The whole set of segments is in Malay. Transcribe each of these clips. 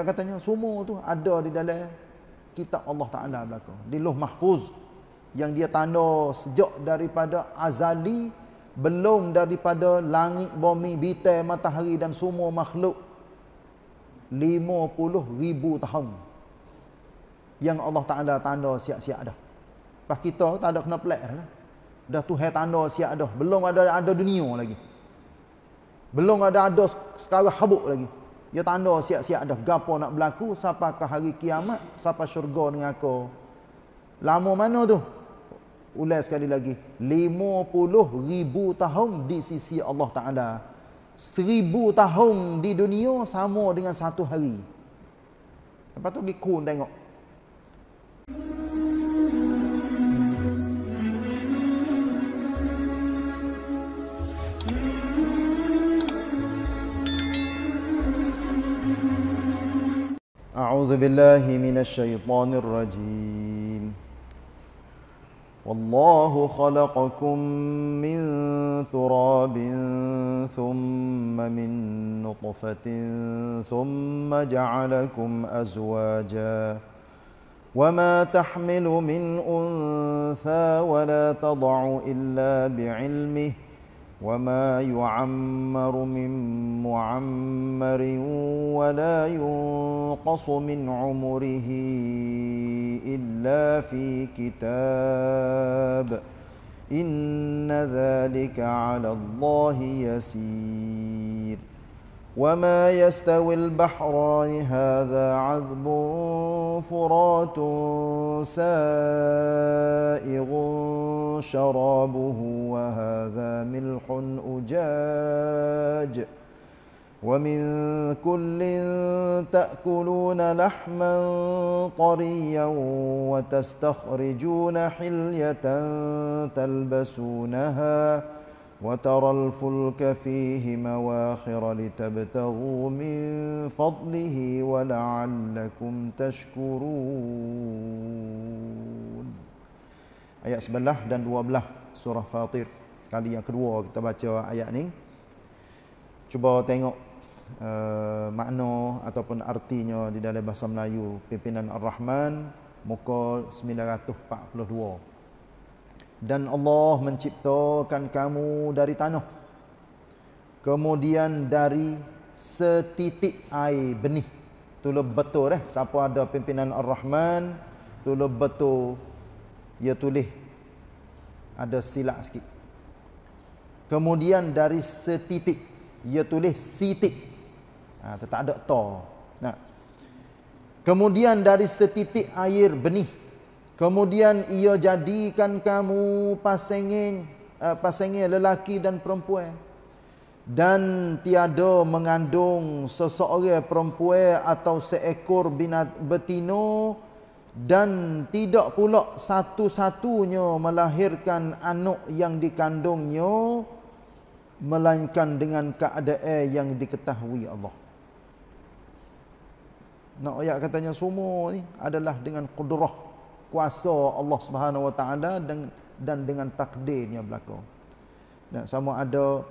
Kita katanya semua tu ada di dalam kitab Allah Ta'ala belakang. Di luh mahfuz yang dia tanda sejak daripada azali belum daripada langit, bumi, bitai, matahari dan semua makhluk ribu tahun yang Allah Ta'ala tanda siap-siap dah. Lepas kita tak ada kena pelik dah. Lah. Dah tu hai tanda siap dah. Belum ada ada dunia lagi. Belum ada ada sekarang habuk lagi. Ya tanda siap-siap ada gapo nak berlaku siapa ke hari kiamat, siapa syurga dengan aku. Lama mana tu? Ulas sekali lagi. ribu tahun di sisi Allah Taala. 1000 tahun di dunia sama dengan satu hari. Lepas tu pergi kun tengok. أعوذ بالله من الشيطان الرجيم والله خلقكم من تراب ثم من نطفة ثم جعلكم أزواجا وما تحمل من أنثى ولا تضع إلا بعلمه وما يعمر من معمر ولا ينقص من عمره الا في كتاب ان ذلك على الله يسير وما يستوي البحران هذا عذب فرات سائغ شرابه وهذا ملح أجاج ومن كل تأكلون لحما طريا وتستخرجون حلية تلبسونها ۖ وترى الفلك فيه مواخر لتبتغوا من فضله ولعلكم تشكرون ayat 11 dan 12 surah fatir kali yang kedua kita baca ayat ni cuba tengok uh, makna ataupun artinya di dalam bahasa Melayu pimpinan ar-rahman muka 942 dan Allah menciptakan kamu dari tanah kemudian dari setitik air benih tu betul eh siapa ada pimpinan ar-rahman tu betul ia tulis ada silap sikit kemudian dari setitik ia tulis sitik ah ha, tak ada to. nah kemudian dari setitik air benih Kemudian ia jadikan kamu pasengin, uh, pasengin lelaki dan perempuan. Dan tiada mengandung seseorang perempuan atau seekor binat betino. Dan tidak pula satu-satunya melahirkan anak yang dikandungnya. Melainkan dengan keadaan yang diketahui Allah. Nak ayat katanya semua ni adalah dengan kudrah kuasa Allah Subhanahu Wa Taala dan dengan takdir yang berlaku. Dan sama ada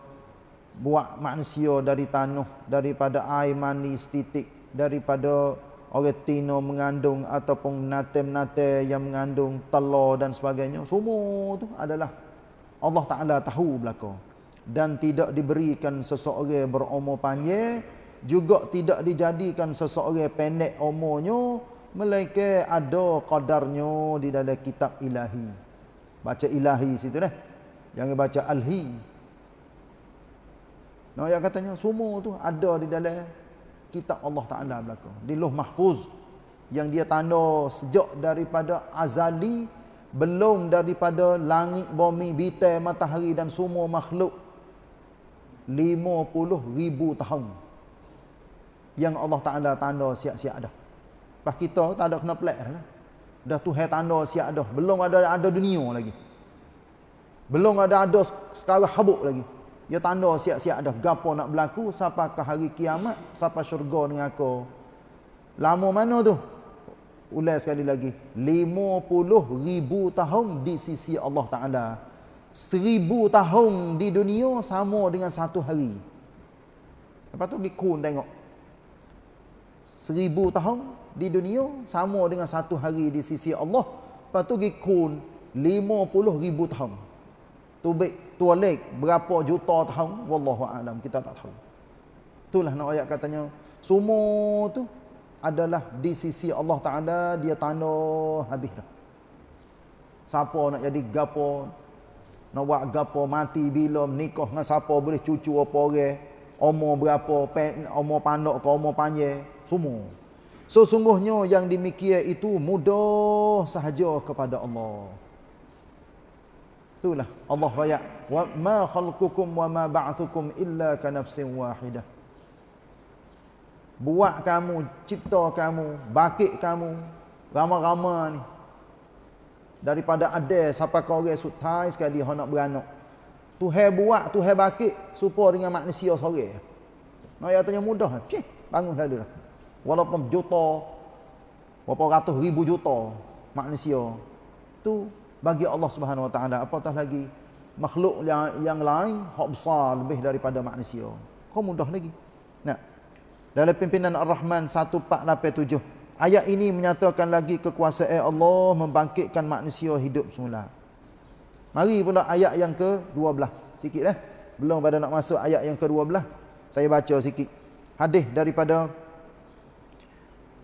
buat manusia dari tanah, daripada air mani setitik, daripada orang tino mengandung ataupun natem nate yang mengandung telur dan sebagainya. Semua tu adalah Allah Ta'ala tahu berlaku. Dan tidak diberikan seseorang berumur panjang, juga tidak dijadikan seseorang pendek umurnya, Melainkan ada qadarnya di dalam kitab ilahi. Baca ilahi situ dah. Jangan baca alhi. No, yang katanya semua tu ada di dalam kitab Allah Ta'ala belakang. Di luh mahfuz. Yang dia tanda sejak daripada azali. Belum daripada langit, bumi, bitai, matahari dan semua makhluk. 50 ribu tahun. Yang Allah Ta'ala tanda siap-siap ada. Pas kita tak ada kena pelak dah. Dah tu tanda siap dah. Belum ada ada dunia lagi. Belum ada ada sekarang habuk lagi. Ya tanda siap-siap dah. gapo nak berlaku. Sapa ke hari kiamat. Sapa syurga dengan aku. Lama mana tu? Ulai sekali lagi. 50 ribu tahun di sisi Allah Ta'ala. 1000 tahun di dunia sama dengan satu hari. Lepas tu pergi kun tengok. 1000 tahun di dunia sama dengan satu hari di sisi Allah. Lepas tu pergi kun 50 ribu tahun. tu Tubik, tualik, berapa juta tahun. Wallahu alam kita tak tahu. Itulah nak ayat katanya. Semua tu adalah di sisi Allah Ta'ala dia tanda habis dah. Siapa nak jadi gapo, nak buat gapo mati bila nikah dengan siapa boleh cucu apa orang, umur berapa, pen, umur pandok ke umur panjang, semua. Sesungguhnya so, yang demikian itu mudah sahaja kepada Allah. Itulah Allah raya. Wa ma khalqukum wa ma ba'athukum illa ka nafsin wahidah. Buat kamu, cipta kamu, bakit kamu, rama-rama ni. Daripada ada siapa kau orang sutai sekali hendak beranak. Tuhan buat, Tuhan bakit, supaya dengan manusia sore. Nak no, ya tanya mudah. Cih, bangun dah dulu walaupun juta berapa ratus ribu juta manusia tu bagi Allah Subhanahu Wa Taala apatah lagi makhluk yang, yang lain hak besar lebih daripada manusia kau mudah lagi nah dalam pimpinan Ar-Rahman 1487 ayat ini menyatakan lagi kekuasaan Allah membangkitkan manusia hidup semula mari pula ayat yang ke-12 sikitlah eh? belum pada nak masuk ayat yang ke-12 saya baca sikit hadis daripada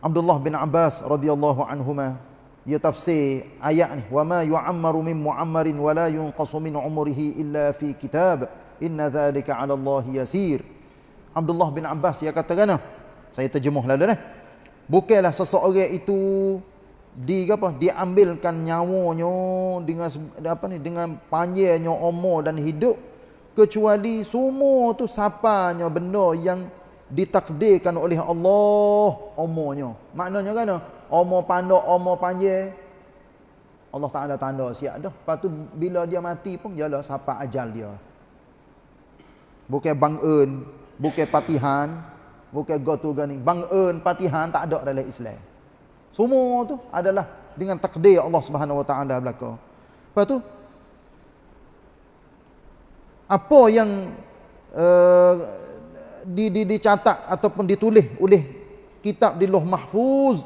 Abdullah bin Abbas radhiyallahu anhuma dia tafsir ayat ni wa ma yu'ammaru min mu'ammarin wa la yunqasu min umrihi illa fi kitab inna dhalika 'ala Allah yasir Abdullah bin Abbas dia kata kena ah, saya terjemuh lalu dah bukannya seseorang itu di apa diambilkan nyawanya dengan apa ni dengan panjangnya umur dan hidup kecuali semua tu sapanya benda yang ditakdirkan oleh Allah umurnya. Maknanya kan umur pandak, umur panjang. Allah tak ada tanda siap dah. Lepas tu bila dia mati pun jelah siapa ajal dia. Bukan bangun, bukan patihan, bukan gotu gani. Bangun, patihan tak ada dalam Islam. Semua tu adalah dengan takdir Allah Subhanahu Wa Taala belaka. Lepas tu apa yang uh, di, di, dicatat ataupun ditulis oleh kitab di loh mahfuz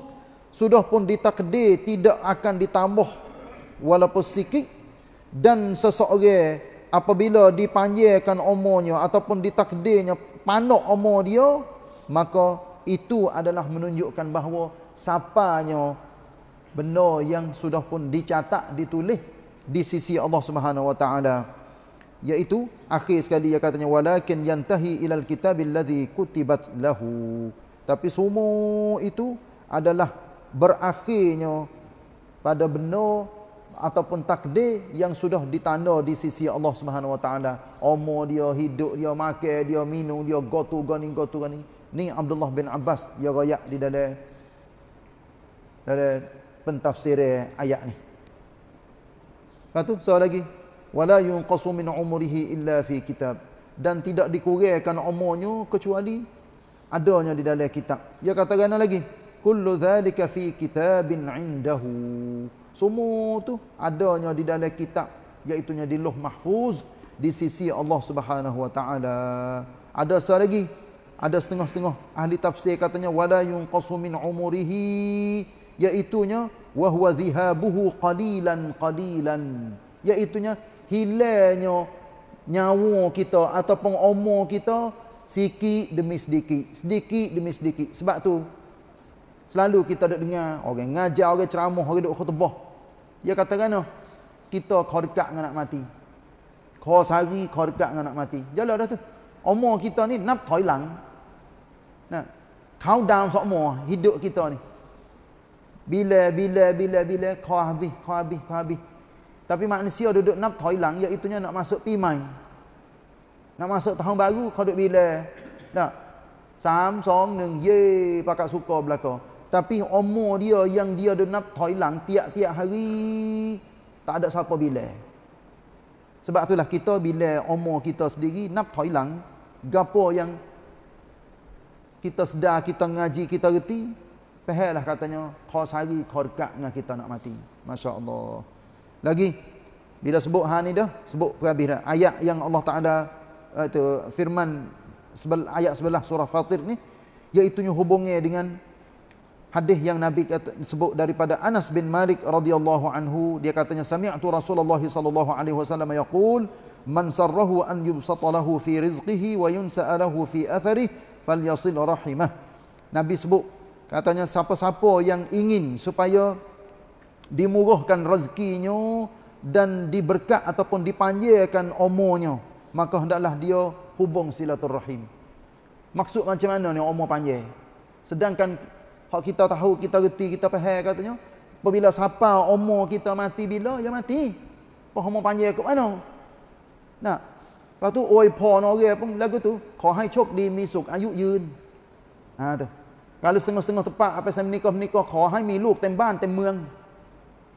sudah pun ditakdir tidak akan ditambah walaupun sikit dan seseorang apabila dipanjirkan umurnya ataupun ditakdirnya panok umur dia maka itu adalah menunjukkan bahawa sapanya benda yang sudah pun dicatat ditulis di sisi Allah Subhanahu wa taala yaitu akhir sekali dia katanya walakin yantahi ilal kitab allazi kutibat lahu tapi semua itu adalah berakhirnya pada benar ataupun takdir yang sudah ditanda di sisi Allah Subhanahu wa taala umur dia hidup dia makan dia minum dia gotu gani gotu gani ni Abdullah bin Abbas dia royak di dalam dalam pentafsir ayat ni Lepas tu, soal lagi wala yunqasu min umrihi illa fi kitab dan tidak dikurangkan umurnya kecuali adanya di dalam kitab dia kata gana lagi kullu zalika fi kitabin indahu semua tu adanya di dalam kitab iaitu di Luh mahfuz di sisi Allah Subhanahu wa taala ada sah lagi ada setengah-setengah ahli tafsir katanya wala yunqasu min umurihi iaitu nya wa huwa dhihabuhu qalilan qalilan iaitu hilangnya nyawa kita ataupun umur kita sikit demi sedikit, sedikit demi sedikit. Sebab tu selalu kita dak dengar orang ngajar, orang ceramah, orang dak khutbah. Dia kata kena oh, kita kau dekat dengan nak mati. Kau sehari kau dekat dengan nak mati. Jalan dah tu. Umur kita ni nap toy lang. Nah, kau dah semua hidup kita ni. Bila, bila, bila, bila, kau habis, kau habis, kau habis. Tapi manusia duduk nak ya itunya nak masuk pimai. Nak masuk tahun baru kau duduk bila? Tak. Sam song ning ye pakak suka belaka. Tapi umur dia yang dia duduk nak lang, tiap-tiap hari tak ada siapa bila. Sebab itulah kita bila umur kita sendiri nak lang, gapo yang kita sedar, kita ngaji, kita reti, pehelah katanya, khos hari, khor dekat dengan kita nak mati. Masya Allah. Lagi bila sebut ha ni dah, sebut perhabis dah. Ayat yang Allah Taala itu eh, firman sebel, ayat sebelah surah Fatir ni iaitu hubungnya dengan hadis yang Nabi kata, sebut daripada Anas bin Malik radhiyallahu anhu dia katanya sami'tu Rasulullah sallallahu alaihi wasallam yaqul man sarrahu an yubsata lahu fi rizqihi wa yunsa'alahu fi athari falyasil rahimah Nabi sebut katanya siapa-siapa yang ingin supaya dimurahkan rezekinya dan diberkat ataupun dipanjirkan umurnya maka hendaklah dia hubung silaturrahim maksud macam mana ni umur panjang sedangkan hak kita tahu kita reti kita faham katanya apabila siapa umur kita mati bila ya mati apa umur panjang ke mana nah lepas tu oi pa nore pun lagu tu kau cok di misuk ayu yun ha tu kalau setengah-setengah tepat apa sampai nikah nikah kau hai mi lu tem ban tem meung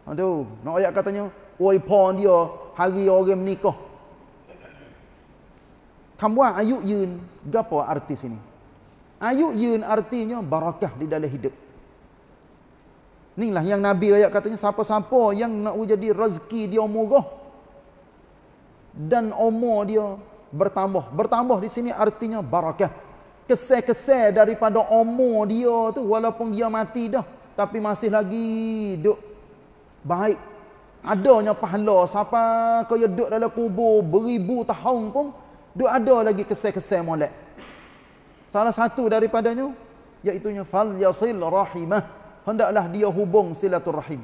Tu, nak ayat katanya, oi pon dia hari orang menikah. Kamwa ayu yun, gapo arti sini? Ayu yun artinya barakah di dalam hidup. Inilah yang Nabi ayat katanya siapa-siapa yang nak jadi rezeki dia murah dan umur dia bertambah. Bertambah di sini artinya barakah. Kesel-kesel daripada umur dia tu walaupun dia mati dah tapi masih lagi duk baik adanya pahala siapa kaya duduk dalam kubur beribu tahun pun duk ada lagi kesel-kesel molek salah satu daripadanya iaitu fal yasil rahimah hendaklah dia hubung silaturahim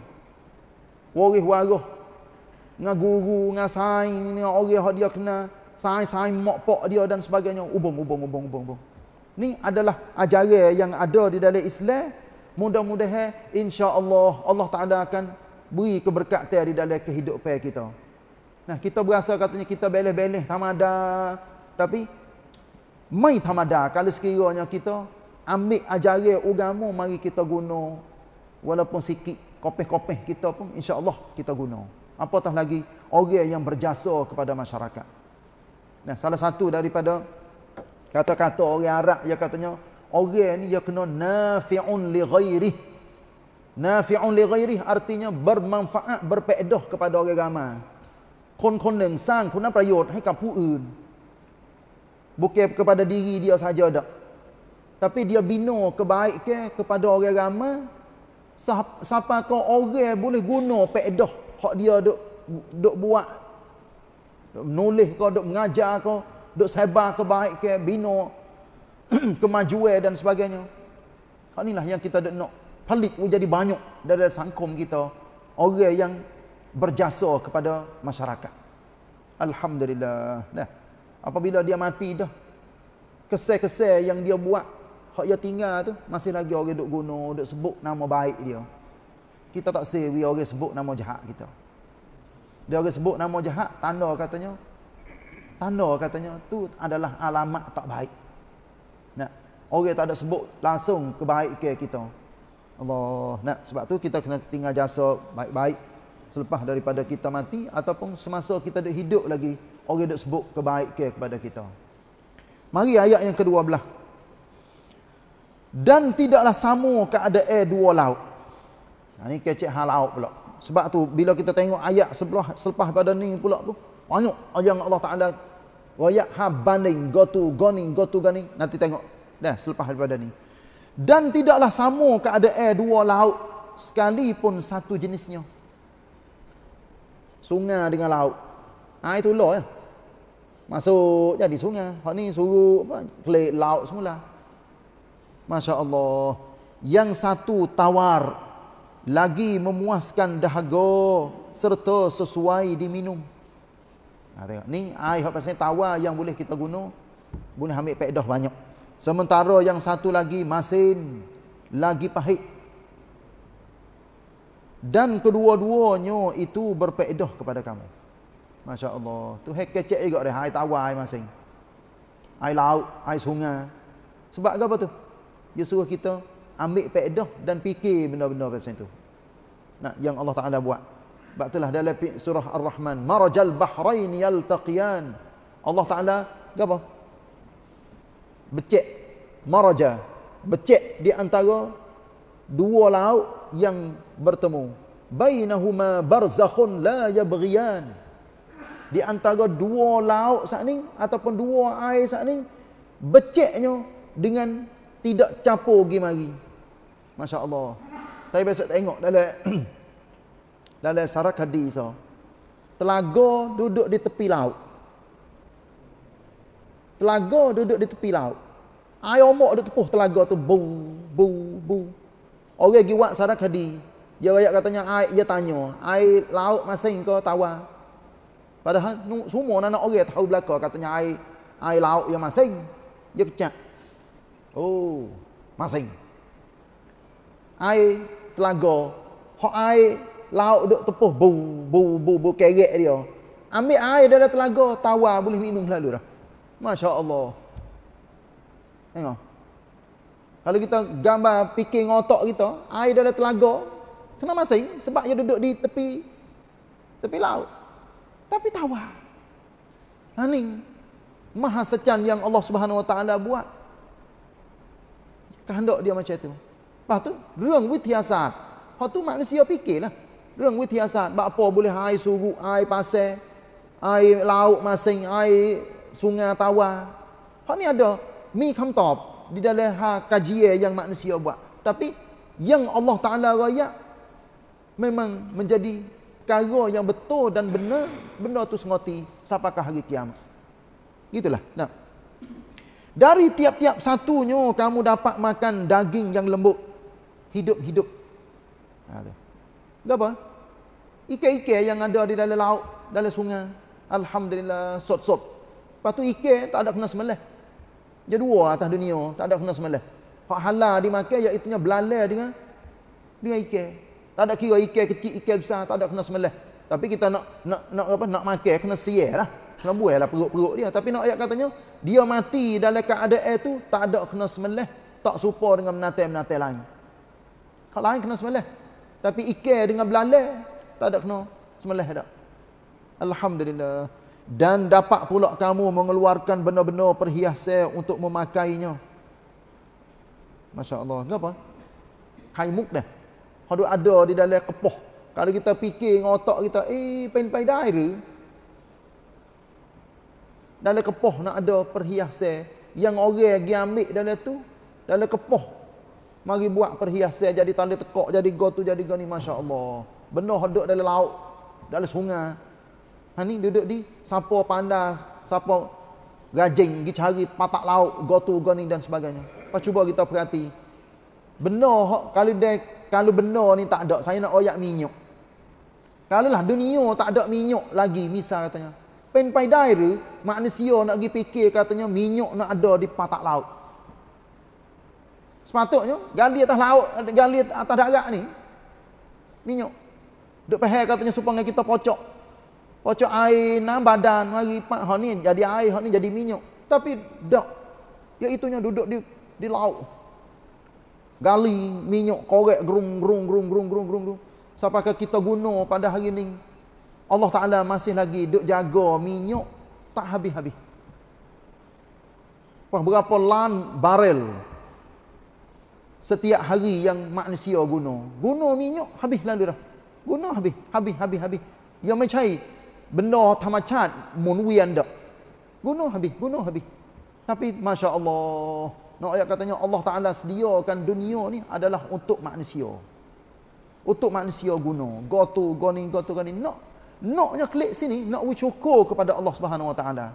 waris waruh dengan guru dengan sain dengan orang yang dia kena sain-sain mak pak dia dan sebagainya hubung hubung hubung hubung hubung ini adalah ajaran yang ada di dalam Islam. Mudah-mudahan insya-Allah Allah Taala akan beri keberkatan di dalam kehidupan kita. Nah, kita berasa katanya kita beleh-beleh tamada tapi mai tamada kalau sekiranya kita ambil ajaran agama mari kita guna walaupun sikit kopeh-kopeh kita pun insya-Allah kita guna. Apatah lagi orang yang berjasa kepada masyarakat. Nah, salah satu daripada kata-kata orang Arab yang katanya orang ni dia kena nafi'un li ghairihi Nafi'un li ghairih artinya bermanfaat, berpedoh kepada orang ramai. Kon-kon yang sang kuna perayot hai kapu un. Bukan kepada diri dia saja dak. Tapi dia bina ke kepada orang ramai. Siapa kau orang boleh guna pedoh? hak dia dok dok buat. Dok nulis kau, dok mengajar kau, dok sebar kebaikan, bina kemajuan dan sebagainya. Hal inilah yang kita dok nak pelik pun jadi banyak dari sangkum kita orang yang berjasa kepada masyarakat. Alhamdulillah. Nah, apabila dia mati dah, kesel-kesel yang dia buat, hak dia tinggal tu, masih lagi orang duk guna, duk sebut nama baik dia. Kita tak sewi orang sebut nama jahat kita. Dia orang sebut nama jahat, tanda katanya, tanda katanya, tu adalah alamat tak baik. Nah, orang tak ada sebut langsung kebaikan kita. Allah. Nah, sebab tu kita kena tinggal jasa baik-baik selepas daripada kita mati ataupun semasa kita dah hidup lagi orang dah sebut kebaikan kepada kita. Mari ayat yang kedua belah. Dan tidaklah sama keadaan dua laut. Nah, ha, ini kecil hal laut pula. Sebab tu bila kita tengok ayat sebelah selepas pada ni pula tu banyak ayat Allah Taala royak habanding gotu goning gotu gani nanti tengok dah selepas daripada ni. Dan tidaklah sama keadaan air dua laut sekalipun satu jenisnya. Sungai dengan laut. Ha, itu lah ya. Masuk jadi sungai. Hak ni suruh apa, klik laut semula. Masya Allah. Yang satu tawar. Lagi memuaskan dahaga. Serta sesuai diminum. Ha, Ni air yang pasal tawar yang boleh kita guna. Boleh ambil pedah banyak. Sementara yang satu lagi masin lagi pahit. Dan kedua-duanya itu berpeedah kepada kamu. Masya Allah. Itu yang kecek juga. Air tawar, air masin. Air laut, air sungai. Sebab apa tu? Dia suruh kita ambil peedah dan fikir benda-benda macam itu. Nah, yang Allah Ta'ala buat. Sebab itulah dalam surah Ar-Rahman. Marajal bahrain yaltaqiyan. Allah Ta'ala, apa? becek maraja becek di antara dua laut yang bertemu bainahuma barzakhun la yabghiyan di antara dua laut saat ni ataupun dua air saat ni beceknya dengan tidak capo pergi mari masya-Allah saya biasa tengok dalam dalam sarakadi so telaga duduk di tepi laut Telaga duduk di tepi laut. Air ombak duduk tepuh telaga tu. Bu, bu, bu. Orang pergi buat sarak hadi. Dia rakyat katanya, air, dia tanya. Air laut masih kau tawa. Padahal semua anak-anak orang tahu belakang katanya air air laut yang masing. Dia kecak. Oh, masing. Air telaga. Hak air laut duduk tepuh. Bu, bu, bu, bu, kerek dia. Ambil air dari telaga, tawa boleh minum selalu dah. Masya Allah. Tengok. Kalau kita gambar piking ngotok kita, air dalam telaga, kena masing sebab dia duduk di tepi tepi laut. Tapi tawa. Ini ha, maha secan yang Allah Subhanahu Wa Taala buat. Kehendak dia macam itu. Lepas tu, ruang witiasat. Hak tu manusia fikirlah. Ruang witiasat, apa boleh air suruh, air pasir, air laut masing, air sungai tawar. Hak ni ada mi kamtop di dalam ha kajian yang manusia buat. Tapi yang Allah Taala raya memang menjadi perkara yang betul dan benar benar tu sengoti sampai ke hari kiamat. Gitulah. Nah. Dari tiap-tiap satunya kamu dapat makan daging yang lembut hidup-hidup. Ada. Ha, tu. Gapa? Ikan-ikan yang ada di dalam laut, dalam sungai. Alhamdulillah, sot-sot. Lepas tu ikan tak ada kena semelah. Dia dua atas dunia, tak ada kena semelah. Hak halal dimakan iaitu nya belalai dengan dengan ikan. Tak ada kira ikan kecil, ikan besar, tak ada kena semelah. Tapi kita nak nak nak apa nak makan kena sialah. Kena buahlah perut-perut dia. Tapi nak ayat katanya, dia mati dalam keadaan itu tak ada kena semelah, tak support dengan menatai-menatai lain. Kalau lain kena semelah. Tapi ikan dengan belalai tak ada kena semelah dah. Alhamdulillah dan dapat pula kamu mengeluarkan benda-benda perhiasan untuk memakainya. Masya-Allah, ngapa? Kaimuk dah. Hadu ada di dalam kepoh. Kalau kita fikir dengan otak kita, eh pain-pain daire. Dalam kepoh nak ada perhiasan yang orang pergi ambil dalam tu, dalam kepoh. Mari buat perhiasan jadi tanda tekok, jadi go tu, jadi go ni masya-Allah. Benar hadu dalam laut, dalam sungai. Ha ni duduk di siapa pandas, siapa rajin pergi cari patak laut, gotu goni dan sebagainya. Pas cuba kita perhati. Benar kalau dia kalau benar ni tak ada, saya nak oyak minyak. Kalau lah dunia tak ada minyak lagi, misal katanya. Pen pai daire, manusia nak pergi fikir katanya minyak nak ada di patak laut. Sepatutnya gali atas laut, gali atas darat ni minyak. Duk peher katanya supaya kita pocok. Pocok air nak badan mari pak hok ni jadi air hok ni jadi minyak. Tapi dak. Ya itunya duduk di di laut. Gali minyak korek gerung gerung gerung gerung gerung gerung. Sampai kita guna pada hari ni. Allah Taala masih lagi duduk jaga minyak tak habis-habis. Wah, berapa lan barel setiap hari yang manusia guna. Guna minyak, habis lalu dah. Guna habis, habis, habis, habis. Yang mencari, benda tak macam munwian dak gunung habis gunung habis tapi masya-Allah nak ayat katanya Allah Taala sediakan dunia ni adalah untuk manusia untuk manusia guna go tu go ni go tu kan ni nak naknya klik sini nak bersyukur kepada Allah Subhanahu Wa Taala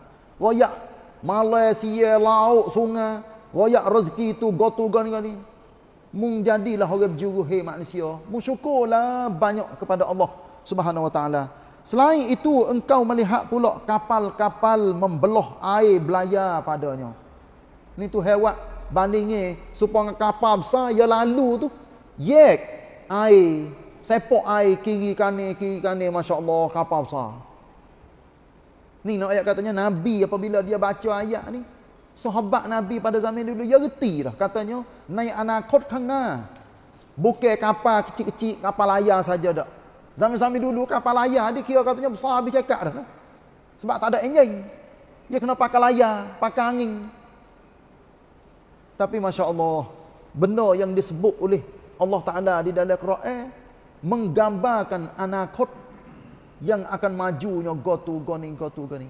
royak malaysia laut sungai royak rezeki tu go tu go ni kan ni mung jadilah orang berjuruh hey manusia bersyukurlah banyak kepada Allah Subhanahu Wa Taala Selain itu engkau melihat pula kapal-kapal membeloh air belayar padanya. Ini tu hewat bandingnya supaya kapal besar yang lalu tu yek air sepok air kiri kanan kiri kanan Masya Allah kapal besar. Ni nak ayat katanya Nabi apabila dia baca ayat ni sahabat Nabi pada zaman dulu ya reti dah katanya naik anak kot kang na. Bukan kapal kecil-kecil, kapal layar saja dah. Zaman-zaman dulu kapal layar dia kira katanya besar habis cakap dah. Lah. Sebab tak ada enjin. Dia kena pakai layar, pakai angin. Tapi Masya Allah, benda yang disebut oleh Allah Ta'ala di dalam Quran eh, menggambarkan anakot yang akan majunya gotu goni gotu goni.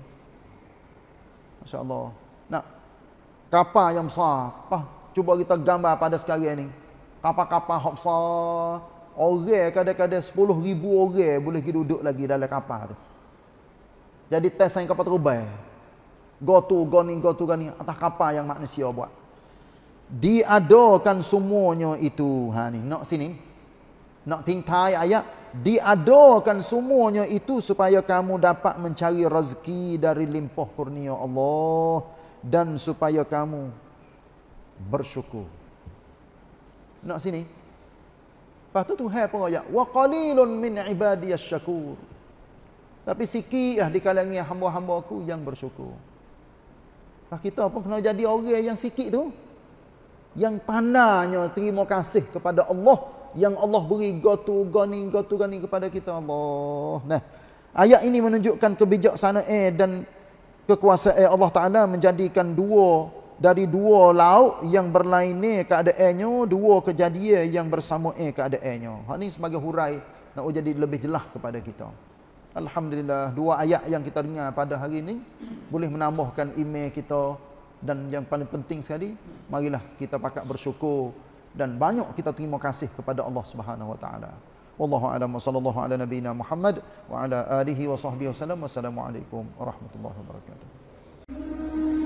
Masya Allah. Nak kapal yang besar. Pah, cuba kita gambar pada sekarang ini. Kapal-kapal yang besar. Orang kadang-kadang 10 ribu orang boleh pergi duduk lagi dalam kapal tu. Jadi tes saya kapal terubah. Go to, go ni, go to, go ni. Atas kapal yang manusia buat. Diadakan semuanya itu. Ha ni, nak sini. Nak tingkai ayat. Diadakan semuanya itu supaya kamu dapat mencari rezeki dari limpah kurnia Allah. Dan supaya kamu bersyukur. Nak sini. Nak sini. Lepas tu Tuhan pun ayat wa qalilun min ibadiyas syakur. Tapi sikitlah di kalangan hamba hambaku yang bersyukur. Pak ah, kita pun kena jadi orang yang sikit tu yang pandanya terima kasih kepada Allah yang Allah beri gotu gani gotu gani kepada kita Allah. Nah, ayat ini menunjukkan kebijaksanaan dan kekuasaan Allah Taala menjadikan dua dari dua laut yang berlainnya keadaannya, dua kejadian yang bersama keadaannya. Hak ni sebagai hurai nak jadi lebih jelas kepada kita. Alhamdulillah dua ayat yang kita dengar pada hari ini boleh menambahkan iman kita dan yang paling penting sekali marilah kita pakat bersyukur dan banyak kita terima kasih kepada Allah Subhanahu wa taala. Wallahu a'lam wa sallallahu ala nabiyyina Muhammad wa ala alihi wa sahbihi wasallam. alaikum warahmatullahi wabarakatuh.